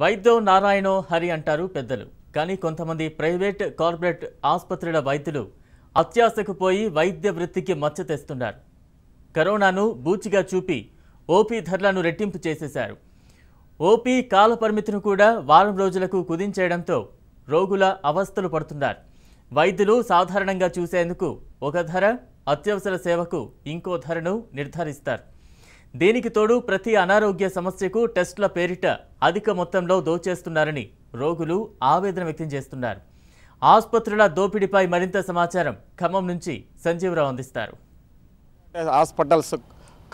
వైద్యం నారాయణో హరి అంటారు పెద్దలు కానీ కొంతమంది ప్రైవేట్ కార్పొరేట్ ఆసుపత్రుల వైద్యులు అత్యాశకు పోయి వైద్య వృత్తికి మచ్చ తెస్తున్నారు కరోనాను బూచిగా చూపి ఓపీ ధరలను రెట్టింపు చేసేశారు ఓపీ కాల పరిమితిని కూడా వారం రోజులకు కుదించేయడంతో రోగుల అవస్థలు పడుతున్నారు వైద్యులు సాధారణంగా చూసేందుకు ఒక ధర అత్యవసర సేవకు ఇంకో ధరను నిర్ధారిస్తారు దీనికి తోడు ప్రతి అనారోగ్య సమస్యకు టెస్టుల పేరిట అధిక మొత్తంలో దోచేస్తున్నారని రోగులు ఆవేదన వ్యక్తం చేస్తున్నారు ఆసుపత్రుల దోపిడీపై మరింత సమాచారం ఖమ్మం నుంచి సంజీవరావు అందిస్తారు హాస్పిటల్స్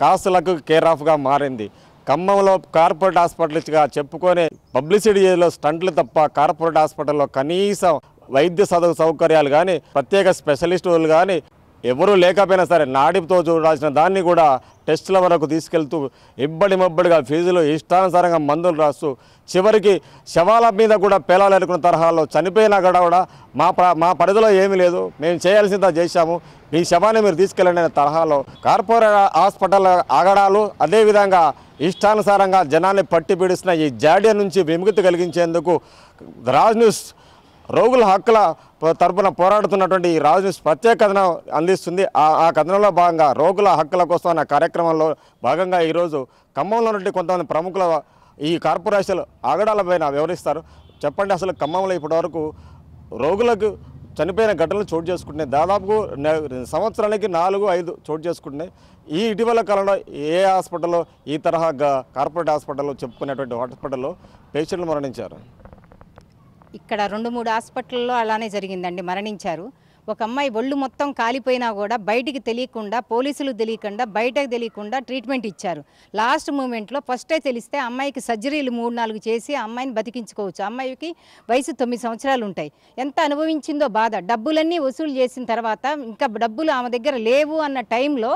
కాసులకు కేర్ ఆఫ్గా మారింది ఖమ్మంలో కార్పొరేట్ హాస్పిటల్స్గా చెప్పుకొని పబ్లిసిటీలో స్టంట్లు తప్ప కార్పొరేట్ హాస్పిటల్లో కనీసం వైద్య సదువు సౌకర్యాలు కానీ ప్రత్యేక స్పెషలిస్టులు కానీ ఎవరూ లేకపోయినా సరే నాడితో రాసిన దాన్ని కూడా టెస్టుల వరకు తీసుకెళ్తూ ఇబ్బడి మబ్బడిగా ఫీజులు ఇష్టానుసారంగా మందులు రాస్తూ చివరికి శవాల మీద కూడా పేలాలనుకున్న తరహాలో చనిపోయినా కూడా మా మా పరిధిలో ఏమీ లేదు మేము చేయాల్సిందా చేశాము మీ శవాన్ని మీరు తీసుకెళ్ళండి అనే తరహాలో కార్పొరేట్ హాస్పిటల్ ఆగడాలు అదేవిధంగా ఇష్టానుసారంగా జనాన్ని పట్టి పీడిస్తున్న ఈ జాడ్య నుంచి విముక్తి కలిగించేందుకు రాజ్ న్యూస్ రోగుల హక్కుల తరపున పోరాడుతున్నటువంటి ఈ రాజు న్యూస్ ప్రత్యేక కథనం అందిస్తుంది ఆ కథనంలో భాగంగా రోగుల హక్కుల కోసం అన్న కార్యక్రమంలో భాగంగా ఈరోజు ఖమ్మంలో నుండి కొంతమంది ప్రముఖుల ఈ ఆగడాల ఆగడాలపైన వివరిస్తారు చెప్పండి అసలు ఖమ్మంలో ఇప్పటివరకు రోగులకు చనిపోయిన ఘటనలు చోటు చేసుకుంటున్నాయి దాదాపు సంవత్సరానికి నాలుగు ఐదు చోటు చేసుకుంటున్నాయి ఈ ఇటీవల కాలంలో ఏ హాస్పిటల్లో ఈ తరహా కార్పొరేట్ హాస్పిటల్లో చెప్పుకునేటువంటి హాస్పిటల్లో పేషెంట్లు మరణించారు ఇక్కడ రెండు మూడు హాస్పిటల్లో అలానే జరిగిందండి మరణించారు ఒక అమ్మాయి ఒళ్ళు మొత్తం కాలిపోయినా కూడా బయటికి తెలియకుండా పోలీసులు తెలియకుండా బయటకు తెలియకుండా ట్రీట్మెంట్ ఇచ్చారు లాస్ట్ మూమెంట్లో ఫస్టే తెలిస్తే అమ్మాయికి సర్జరీలు మూడు నాలుగు చేసి అమ్మాయిని బతికించుకోవచ్చు అమ్మాయికి వయసు తొమ్మిది సంవత్సరాలు ఉంటాయి ఎంత అనుభవించిందో బాధ డబ్బులన్నీ వసూలు చేసిన తర్వాత ఇంకా డబ్బులు ఆమె దగ్గర లేవు అన్న టైంలో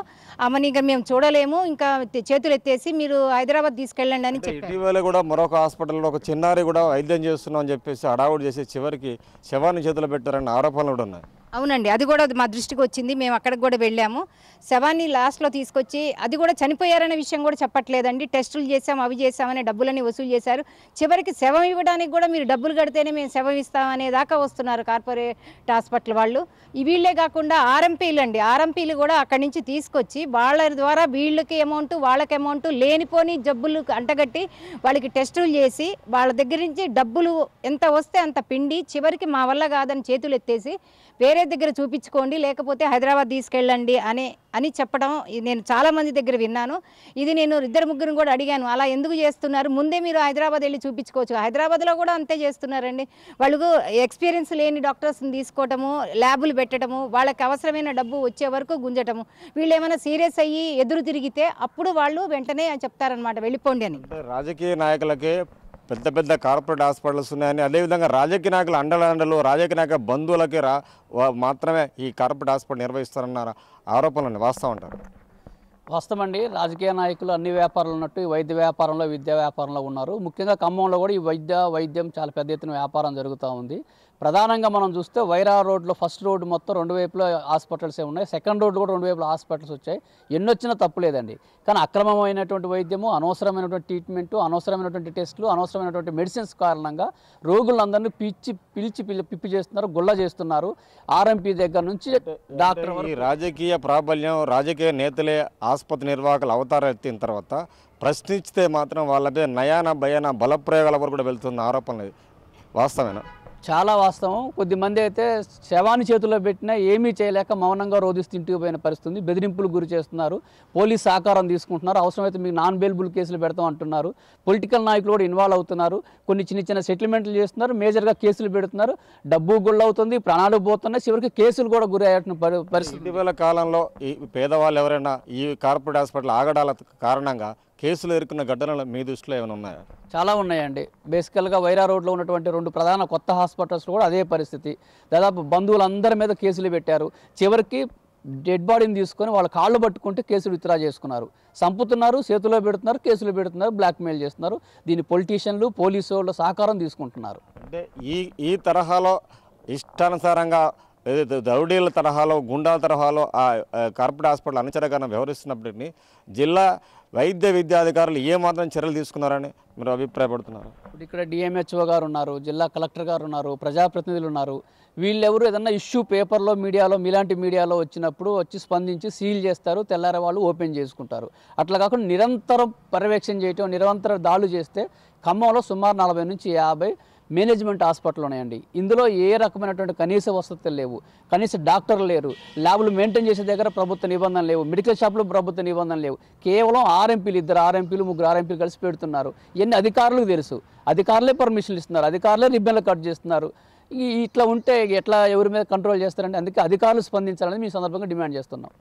ఆమెని ఇంకా మేము చూడలేము ఇంకా చేతులు ఎత్తేసి మీరు హైదరాబాద్ తీసుకెళ్ళండి అని చెప్పి కూడా మరొక హాస్పిటల్లో ఒక చిన్నారి కూడా వైద్యం చేస్తున్నాం అని చెప్పేసి అడావుడు చేసి చివరికి శవాన్ని చేతులు పెట్టారని ఆరోపణలు కూడా ఉన్నాయి అవునండి అది కూడా మా దృష్టికి వచ్చింది మేము అక్కడికి కూడా వెళ్ళాము శవాన్ని లాస్ట్లో తీసుకొచ్చి అది కూడా చనిపోయారనే విషయం కూడా చెప్పట్లేదండి టెస్టులు చేసాం అవి చేసామనే డబ్బులని వసూలు చేశారు చివరికి శవం ఇవ్వడానికి కూడా మీరు డబ్బులు కడితేనే మేము శవం ఇస్తామనే దాకా వస్తున్నారు కార్పొరేట్ హాస్పిటల్ వాళ్ళు వీళ్ళే కాకుండా ఆర్ఎంపీలు అండి ఆర్ఎంపీలు కూడా అక్కడి నుంచి తీసుకొచ్చి వాళ్ళ ద్వారా వీళ్ళకి అమౌంట్ వాళ్ళకి అమౌంట్ లేనిపోని జబ్బులు అంటగట్టి వాళ్ళకి టెస్టులు చేసి వాళ్ళ దగ్గర నుంచి డబ్బులు ఎంత వస్తే అంత పిండి చివరికి మా వల్ల కాదని చేతులు ఎత్తేసి వేరే వేరే దగ్గర చూపించుకోండి లేకపోతే హైదరాబాద్ తీసుకెళ్ళండి అని అని చెప్పడం నేను చాలామంది దగ్గర విన్నాను ఇది నేను ఇద్దరు ముగ్గురిని కూడా అడిగాను అలా ఎందుకు చేస్తున్నారు ముందే మీరు హైదరాబాద్ వెళ్ళి చూపించుకోవచ్చు హైదరాబాద్లో కూడా అంతే చేస్తున్నారండి వాళ్ళకు ఎక్స్పీరియన్స్ లేని డాక్టర్స్ని తీసుకోవటము ల్యాబులు పెట్టడము వాళ్ళకి అవసరమైన డబ్బు వచ్చే వరకు గుంజటము వీళ్ళు ఏమైనా సీరియస్ అయ్యి ఎదురు తిరిగితే అప్పుడు వాళ్ళు వెంటనే చెప్తారనమాట వెళ్ళిపోండి అని రాజకీయ నాయకులకి పెద్ద పెద్ద కార్పొరేట్ హాస్పిటల్స్ ఉన్నాయని అదేవిధంగా రాజకీయ నాయకులు అండలండలు రాజకీయ నాయక బంధువులకి రా మాత్రమే ఈ కార్పొరేట్ హాస్పిటల్ నిర్వహిస్తారన్న ఆరోపణలు వాస్తవం అంటారు వాస్తవం అండి రాజకీయ నాయకులు అన్ని వ్యాపారాలు ఉన్నట్టు ఈ వైద్య వ్యాపారంలో విద్యా వ్యాపారంలో ఉన్నారు ముఖ్యంగా ఖమ్మంలో కూడా ఈ వైద్య వైద్యం చాలా పెద్ద ఎత్తున వ్యాపారం జరుగుతూ ఉంది ప్రధానంగా మనం చూస్తే వైరా రోడ్లో ఫస్ట్ రోడ్ మొత్తం రెండు వైపులా హాస్పిటల్సే ఉన్నాయి సెకండ్ రోడ్ కూడా రెండు వైపులో హాస్పిటల్స్ వచ్చాయి ఎన్నొచ్చినా తప్పు లేదండి కానీ అక్రమమైనటువంటి వైద్యము అనవసరమైనటువంటి ట్రీట్మెంటు అనవసరమైనటువంటి టెస్టులు అనవసరమైనటువంటి మెడిసిన్స్ కారణంగా రోగులందరినీ పిలిచి పిలిచి పిప్పి చేస్తున్నారు గుళ్ళ చేస్తున్నారు ఆర్ఎంపీ దగ్గర నుంచి డాక్టర్ రాజకీయ ప్రాబల్యం రాజకీయ నేతలే ఆసుపత్రి నిర్వాహకులు అవతారం ఎత్తిన తర్వాత ప్రశ్నించితే మాత్రం వాళ్ళదే నయాన భయాన బలప్రయోగాల వరకు కూడా వెళ్తున్న ఆరోపణ వాస్తవేనా చాలా వాస్తవం కొద్దిమంది అయితే శవాన్ని చేతిలో పెట్టినా ఏమీ చేయలేక మౌనంగా రోధిస్తుంటూ పోయిన పరిస్థితి బెదిరింపులు గురి చేస్తున్నారు పోలీస్ సహకారం తీసుకుంటున్నారు అవసరమైతే మీకు నాన్ బెయిల్బుల్ కేసులు పెడతాం అంటున్నారు పొలిటికల్ నాయకులు కూడా ఇన్వాల్వ్ అవుతున్నారు కొన్ని చిన్న చిన్న సెటిల్మెంట్లు చేస్తున్నారు మేజర్గా కేసులు పెడుతున్నారు డబ్బు గుళ్ళు అవుతుంది ప్రాణాలు పోతున్నాయి చివరికి కేసులు కూడా గురి అయ్యేట పరిస్థితి ఇటీవల కాలంలో ఈ పేదవాళ్ళు ఎవరైనా ఈ కార్పొరేట్ హాస్పిటల్ ఆగడాల కారణంగా కేసులు ఎదుర్కొన్న ఘటనలు మీ దృష్టిలో ఏమైనా ఉన్నాయా చాలా ఉన్నాయండి బేసికల్గా వైరా రోడ్లో ఉన్నటువంటి రెండు ప్రధాన కొత్త హాస్పిటల్స్ కూడా అదే పరిస్థితి దాదాపు బంధువులందరి మీద కేసులు పెట్టారు చివరికి డెడ్ బాడీని తీసుకొని వాళ్ళ కాళ్ళు పట్టుకుంటే కేసులు విత్డ్రా చేసుకున్నారు సంపుతున్నారు చేతిలో పెడుతున్నారు కేసులు పెడుతున్నారు బ్లాక్మెయిల్ చేస్తున్నారు దీని పొలిటీషియన్లు పోలీసు వాళ్ళ సహకారం తీసుకుంటున్నారు అంటే ఈ ఈ తరహాలో ఇష్టానుసారంగా ఏదైతే దౌడీల తరహాలో గుండాల తరహాలో ఆ కార్పొరేట్ హాస్పిటల్ అనుచరకరణ వ్యవహరిస్తున్నప్పటికీ జిల్లా వైద్య విద్యాధికారులు ఏమాత్రం చర్యలు తీసుకున్నారని మీరు అభిప్రాయపడుతున్నారు ఇప్పుడు ఇక్కడ డిఎంహెచ్ఓ గారు ఉన్నారు జిల్లా కలెక్టర్ గారు ఉన్నారు ప్రజాప్రతినిధులు ఉన్నారు వీళ్ళెవరు ఏదన్నా ఇష్యూ పేపర్లో మీడియాలో మీలాంటి మీడియాలో వచ్చినప్పుడు వచ్చి స్పందించి సీల్ చేస్తారు తెల్లారే వాళ్ళు ఓపెన్ చేసుకుంటారు అట్లా కాకుండా నిరంతరం పర్యవేక్షణ చేయటం నిరంతరం దాడులు చేస్తే ఖమ్మంలో సుమారు నలభై నుంచి యాభై మేనేజ్మెంట్ హాస్పిటల్ ఉన్నాయండి ఇందులో ఏ రకమైనటువంటి కనీస వసతులు లేవు కనీస డాక్టర్లు లేరు ల్యాబ్లు మెయింటైన్ చేసే దగ్గర ప్రభుత్వ నిబంధనలు లేవు మెడికల్ షాప్లు ప్రభుత్వ నిబంధనలు లేవు కేవలం ఆర్ఎంపీలు ఇద్దరు ఆర్ఎంపీలు ముగ్గురు ఆర్ఎంపీలు కలిసి పెడుతున్నారు ఇవన్నీ అధికారులకు తెలుసు అధికారులే పర్మిషన్లు ఇస్తున్నారు అధికారులే రిబ్బన్లు కట్ చేస్తున్నారు ఇట్లా ఉంటే ఎట్లా ఎవరి మీద కంట్రోల్ చేస్తారంటే అందుకే అధికారులు స్పందించాలని మీ సందర్భంగా డిమాండ్ చేస్తున్నాం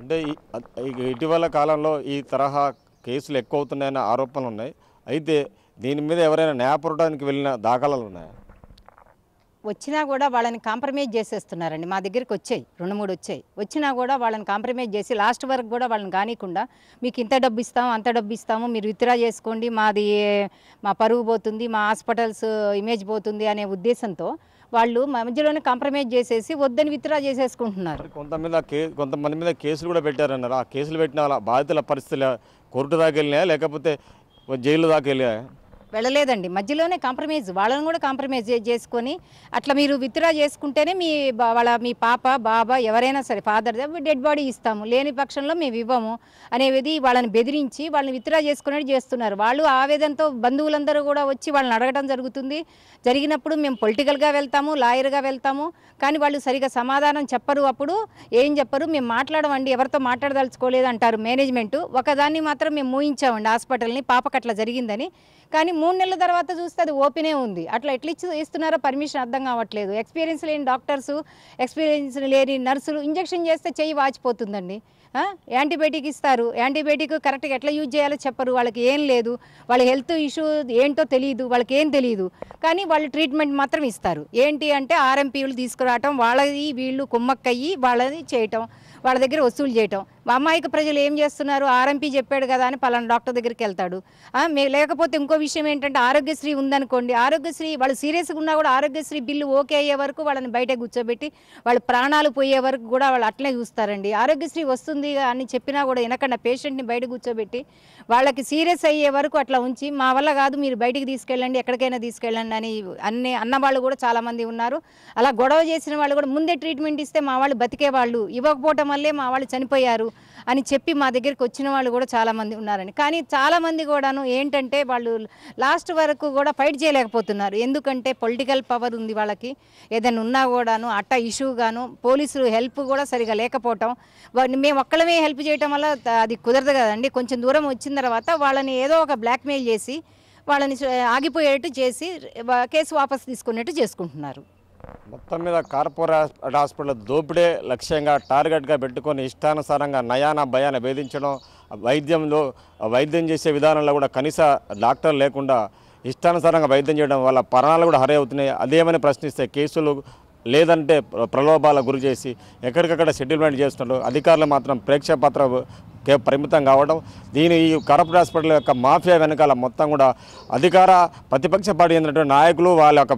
అంటే ఇటీవల కాలంలో ఈ తరహా కేసులు ఎక్కువ అవుతున్నాయనే ఆరోపణలు ఉన్నాయి అయితే దీని మీద ఎవరైనా నేపడడానికి వెళ్ళిన దాఖలాలు ఉన్నాయా వచ్చినా కూడా వాళ్ళని కాంప్రమైజ్ చేసేస్తున్నారండి మా దగ్గరికి వచ్చాయి రెండు మూడు వచ్చాయి వచ్చినా కూడా వాళ్ళని కాంప్రమైజ్ చేసి లాస్ట్ వరకు కూడా వాళ్ళని కానికుండా మీకు ఇంత డబ్బు ఇస్తాము అంత డబ్బు ఇస్తాము మీరు విత్డ్రా చేసుకోండి మాది మా పరువు పోతుంది మా హాస్పిటల్స్ ఇమేజ్ పోతుంది అనే ఉద్దేశంతో వాళ్ళు మధ్యలోనే కాంప్రమైజ్ చేసేసి వద్దని విత్డ్రా చేసేసుకుంటున్నారు కొంతమంది కొంతమంది మీద కేసులు కూడా పెట్టారన్నారు ఆ కేసులు పెట్టిన బాధితుల పరిస్థితులు కోర్టు దాకా లేకపోతే वो जेल दाक है వెళ్ళలేదండి మధ్యలోనే కాంప్రమైజ్ వాళ్ళని కూడా కాంప్రమైజ్ చేసుకొని అట్లా మీరు విత్డ్రా చేసుకుంటేనే మీ వాళ్ళ మీ పాప బాబా ఎవరైనా సరే ఫాదర్ డెడ్ బాడీ ఇస్తాము లేని పక్షంలో మేము ఇవ్వము అనేది వాళ్ళని బెదిరించి వాళ్ళని విత్డ్రా చేసుకునేది చేస్తున్నారు వాళ్ళు ఆవేదనతో బంధువులందరూ కూడా వచ్చి వాళ్ళని అడగడం జరుగుతుంది జరిగినప్పుడు మేము పొలిటికల్గా వెళ్తాము లాయర్గా వెళ్తాము కానీ వాళ్ళు సరిగా సమాధానం చెప్పరు అప్పుడు ఏం చెప్పరు మేము మాట్లాడమండి ఎవరితో మాట్లాడదలుచుకోలేదు అంటారు మేనేజ్మెంట్ ఒకదాన్ని మాత్రం మేము మూయించామండి హాస్పిటల్ని పాపకట్ల జరిగిందని కానీ మూడు నెలల తర్వాత చూస్తే అది ఓపెనే ఉంది అట్లా ఎట్లా ఇచ్చి ఇస్తున్నారో పర్మిషన్ అర్థం కావట్లేదు ఎక్స్పీరియన్స్ లేని డాక్టర్స్ ఎక్స్పీరియన్స్ లేని నర్సులు ఇంజక్షన్ చేస్తే చెయ్యి వాచిపోతుందండి యాంటీబయాటిక్ ఇస్తారు యాంటీబయాటిక్ కరెక్ట్గా ఎట్లా యూజ్ చేయాలో చెప్పరు వాళ్ళకి ఏం లేదు వాళ్ళ హెల్త్ ఇష్యూ ఏంటో తెలియదు వాళ్ళకి ఏం తెలియదు కానీ వాళ్ళు ట్రీట్మెంట్ మాత్రం ఇస్తారు ఏంటి అంటే ఆర్ఎంపీలు తీసుకురావటం వాళ్ళది వీళ్ళు కుమ్మక్కయ్యి వాళ్ళది చేయటం వాళ్ళ దగ్గర వసూలు చేయటం అమాయక ప్రజలు ఏం చేస్తున్నారు ఆర్ఎంపీ చెప్పాడు కదా అని పలానా డాక్టర్ దగ్గరికి వెళ్తాడు లేకపోతే ఇంకో విషయం ఏంటంటే ఆరోగ్యశ్రీ ఉందనుకోండి ఆరోగ్యశ్రీ వాళ్ళు సీరియస్గా ఉన్నా కూడా ఆరోగ్యశ్రీ బిల్లు ఓకే అయ్యే వరకు వాళ్ళని బయట కూర్చోబెట్టి వాళ్ళు ప్రాణాలు పోయే వరకు కూడా వాళ్ళు అట్లే చూస్తారండి ఆరోగ్యశ్రీ వస్తుంది అని చెప్పినా కూడా వెనకన్నా పేషెంట్ని బయట కూర్చోబెట్టి వాళ్ళకి సీరియస్ అయ్యే వరకు అట్లా ఉంచి మా వల్ల కాదు మీరు బయటికి తీసుకెళ్ళండి ఎక్కడికైనా తీసుకెళ్ళండి అని అన్ని అన్నవాళ్ళు కూడా చాలామంది ఉన్నారు అలా గొడవ చేసిన వాళ్ళు కూడా ముందే ట్రీట్మెంట్ ఇస్తే మా వాళ్ళు బతికేవాళ్ళు ఇవ్వకపోవటం వల్లే మా వాళ్ళు చనిపోయారు అని చెప్పి మా దగ్గరికి వచ్చిన వాళ్ళు కూడా చాలామంది ఉన్నారని కానీ చాలామంది కూడాను ఏంటంటే వాళ్ళు లాస్ట్ వరకు కూడా ఫైట్ చేయలేకపోతున్నారు ఎందుకంటే పొలిటికల్ పవర్ ఉంది వాళ్ళకి ఏదైనా ఉన్నా కూడాను అట్ట ఇష్యూగాను పోలీసులు హెల్ప్ కూడా సరిగా లేకపోవటం మేము ఒక్కళ్ళమే హెల్ప్ చేయటం వల్ల అది కుదరదు కదండి కొంచెం దూరం వచ్చిన తర్వాత వాళ్ళని ఏదో ఒక బ్లాక్మెయిల్ చేసి వాళ్ళని ఆగిపోయేట్టు చేసి కేసు వాపసు తీసుకునేట్టు చేసుకుంటున్నారు మొత్తం మీద కార్పొరేట్ హాస్పిటల్ దోపిడే లక్ష్యంగా టార్గెట్గా పెట్టుకొని ఇష్టానుసారంగా నయాన భయాన భేదించడం వైద్యంలో వైద్యం చేసే విధానంలో కూడా కనీస డాక్టర్ లేకుండా ఇష్టానుసారంగా వైద్యం చేయడం వల్ల ప్రాణాలు కూడా హరే అవుతున్నాయి అదేమని ప్రశ్నిస్తే కేసులు లేదంటే ప్రలోభాల గురి చేసి ఎక్కడికక్కడ సెటిల్మెంట్ చేస్తున్నారు అధికారులు మాత్రం ప్రేక్షపాత్ర పరిమితం కావడం దీని ఈ కరప్ట్ హాస్పిటల్ యొక్క మాఫియా వెనకాల మొత్తం కూడా అధికార ప్రతిపక్ష పార్టీ చెందినటువంటి నాయకులు వాళ్ళ యొక్క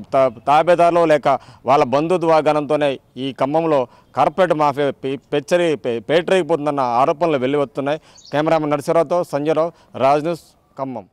తాబేదారులు లేక వాళ్ళ బంధుత్వాగనంతోనే ఈ ఖమ్మంలో కార్పొరేట్ మాఫియా పెచ్చరి పేటరేగిపోతుందన్న ఆరోపణలు వెళ్ళి వస్తున్నాయి కెమెరామెన్ నరసరావుతో సంజయరావు రాజ్ న్యూస్ ఖమ్మం